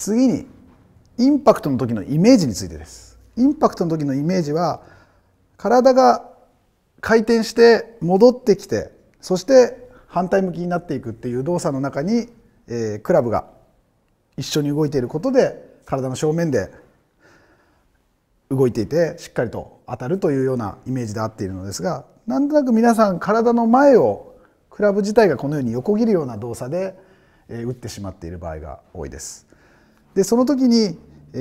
次にインパクトの時のイメージについてですインパクトの時のイメージは体が回転して戻ってきてそして反対向きになっていくっていう動作の中に、えー、クラブが一緒に動いていることで体の正面で動いていてしっかりと当たるというようなイメージで合っているのですがなんとなく皆さん体の前をクラブ自体がこのように横切るような動作で打ってしまっている場合が多いです。でその時に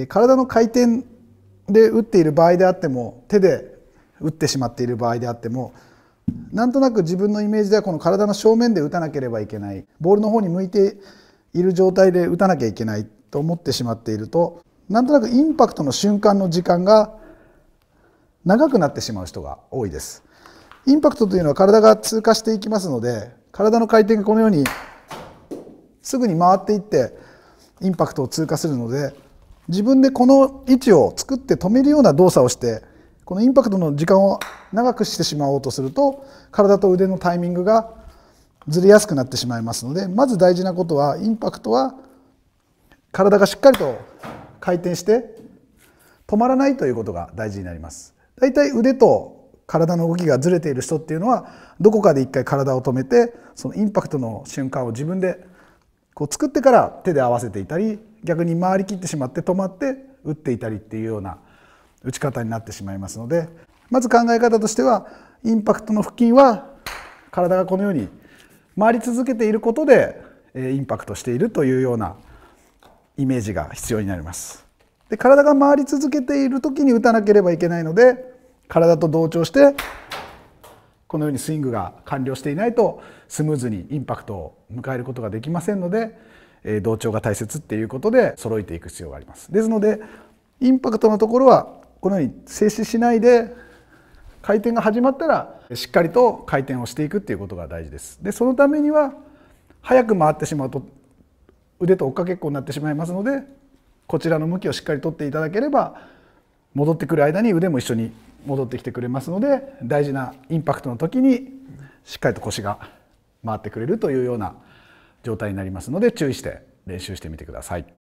体の回転で打っている場合であっても手で打ってしまっている場合であってもなんとなく自分のイメージではこの体の正面で打たなければいけないボールの方に向いている状態で打たなきゃいけないと思ってしまっているとなんとなくインパクトの瞬間の時間が長くなってしまう人が多いです。インパクトというのは体が通過していきますので体の回転がこのようにすぐに回っていってインパクトを通過するので自分でこの位置を作って止めるような動作をしてこのインパクトの時間を長くしてしまおうとすると体と腕のタイミングがずれやすくなってしまいますのでまず大事なことはインパクトは体がしっかりと回転して止まらないということが大事になります。だいたい腕と体の動きがずれている人っていうのはどこかで一回体を止めてそのインパクトの瞬間を自分でこう作ってから手で合わせていたり逆に回りきってしまって止まって打っていたりっていうような打ち方になってしまいますのでまず考え方としてはインパクトの付近は体がこのように回り続けていることでインパクトしているというようなイメージが必要になります。で体が回り続けている時に打たなければいけないので体と同調してこのようにスイングが完了していないとスムーズにインパクトを迎えることができませんので、え同調が大切っていうことで揃えていく必要がありますですのでインパクトのところはこのように静止しないで回転が始まったらしっかりと回転をしていくっていうことが大事ですでそのためには早く回ってしまうと腕と追っかけっこになってしまいますのでこちらの向きをしっかりとっていただければ戻ってくる間に腕も一緒に戻ってきてくれますので大事なインパクトの時にしっかりと腰が回ってくれるというような状態になりますので注意して練習してみてください。